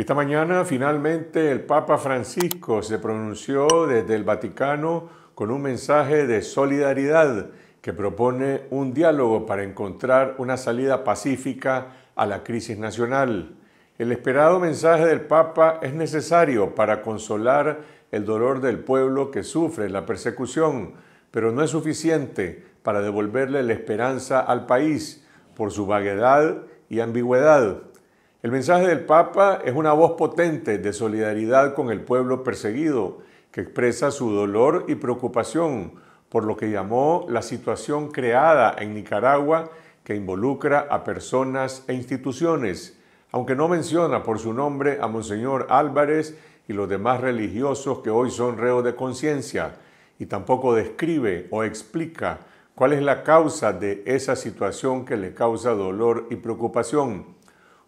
Esta mañana finalmente el Papa Francisco se pronunció desde el Vaticano con un mensaje de solidaridad que propone un diálogo para encontrar una salida pacífica a la crisis nacional. El esperado mensaje del Papa es necesario para consolar el dolor del pueblo que sufre la persecución, pero no es suficiente para devolverle la esperanza al país por su vaguedad y ambigüedad. El mensaje del Papa es una voz potente de solidaridad con el pueblo perseguido, que expresa su dolor y preocupación por lo que llamó la situación creada en Nicaragua que involucra a personas e instituciones, aunque no menciona por su nombre a Monseñor Álvarez y los demás religiosos que hoy son reos de conciencia, y tampoco describe o explica cuál es la causa de esa situación que le causa dolor y preocupación.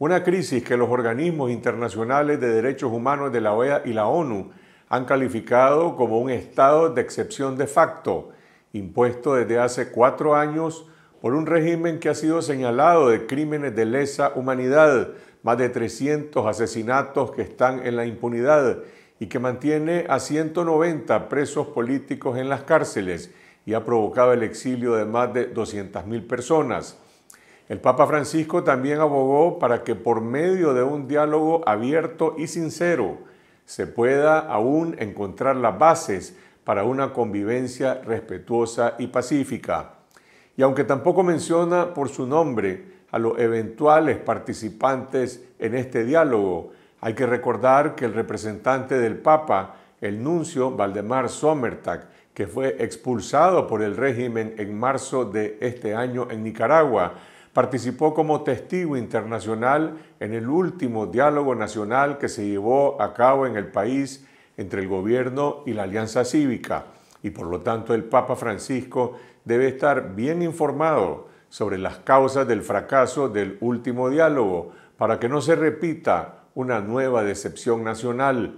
Una crisis que los organismos internacionales de derechos humanos de la OEA y la ONU han calificado como un estado de excepción de facto, impuesto desde hace cuatro años por un régimen que ha sido señalado de crímenes de lesa humanidad, más de 300 asesinatos que están en la impunidad y que mantiene a 190 presos políticos en las cárceles y ha provocado el exilio de más de 200.000 personas. El Papa Francisco también abogó para que por medio de un diálogo abierto y sincero se pueda aún encontrar las bases para una convivencia respetuosa y pacífica. Y aunque tampoco menciona por su nombre a los eventuales participantes en este diálogo, hay que recordar que el representante del Papa, el nuncio Valdemar Sommertag, que fue expulsado por el régimen en marzo de este año en Nicaragua, participó como testigo internacional en el último diálogo nacional que se llevó a cabo en el país entre el gobierno y la Alianza Cívica y por lo tanto el Papa Francisco debe estar bien informado sobre las causas del fracaso del último diálogo para que no se repita una nueva decepción nacional.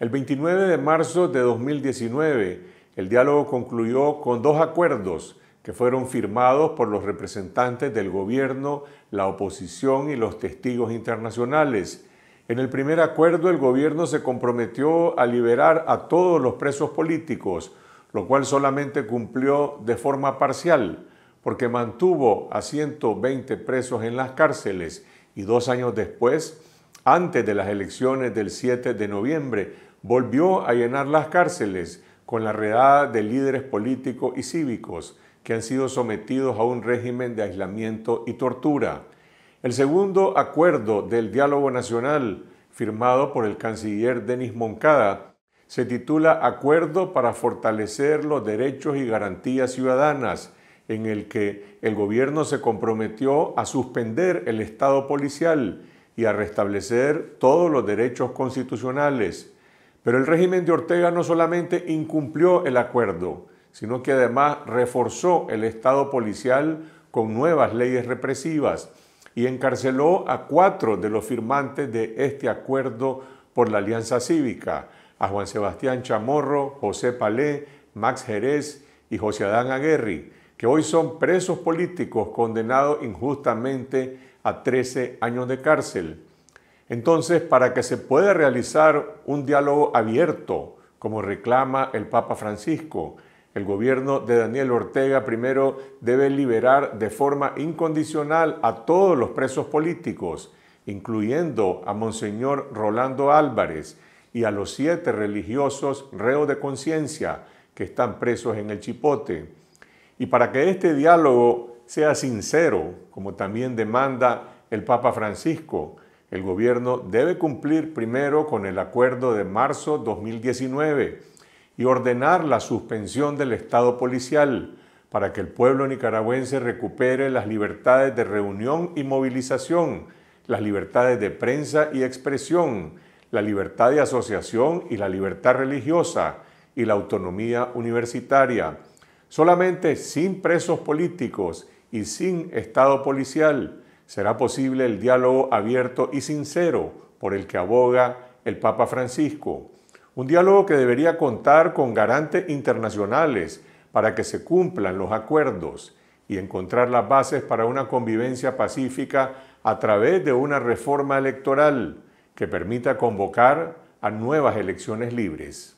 El 29 de marzo de 2019, el diálogo concluyó con dos acuerdos que fueron firmados por los representantes del gobierno, la oposición y los testigos internacionales. En el primer acuerdo el gobierno se comprometió a liberar a todos los presos políticos, lo cual solamente cumplió de forma parcial, porque mantuvo a 120 presos en las cárceles y dos años después, antes de las elecciones del 7 de noviembre, volvió a llenar las cárceles con la redada de líderes políticos y cívicos que han sido sometidos a un régimen de aislamiento y tortura. El segundo acuerdo del diálogo nacional, firmado por el canciller Denis Moncada, se titula Acuerdo para fortalecer los derechos y garantías ciudadanas, en el que el gobierno se comprometió a suspender el Estado policial y a restablecer todos los derechos constitucionales. Pero el régimen de Ortega no solamente incumplió el acuerdo, sino que además reforzó el Estado policial con nuevas leyes represivas y encarceló a cuatro de los firmantes de este acuerdo por la Alianza Cívica, a Juan Sebastián Chamorro, José Palé, Max Jerez y José Adán Aguerri, que hoy son presos políticos condenados injustamente a 13 años de cárcel. Entonces, para que se pueda realizar un diálogo abierto, como reclama el Papa Francisco, el gobierno de Daniel Ortega primero debe liberar de forma incondicional a todos los presos políticos, incluyendo a Monseñor Rolando Álvarez y a los siete religiosos reos de conciencia que están presos en el Chipote. Y para que este diálogo sea sincero, como también demanda el Papa Francisco, el gobierno debe cumplir primero con el acuerdo de marzo 2019 y ordenar la suspensión del Estado policial para que el pueblo nicaragüense recupere las libertades de reunión y movilización, las libertades de prensa y expresión, la libertad de asociación y la libertad religiosa y la autonomía universitaria. Solamente sin presos políticos y sin Estado policial será posible el diálogo abierto y sincero por el que aboga el Papa Francisco. Un diálogo que debería contar con garantes internacionales para que se cumplan los acuerdos y encontrar las bases para una convivencia pacífica a través de una reforma electoral que permita convocar a nuevas elecciones libres.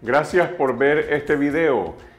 Gracias por ver este video.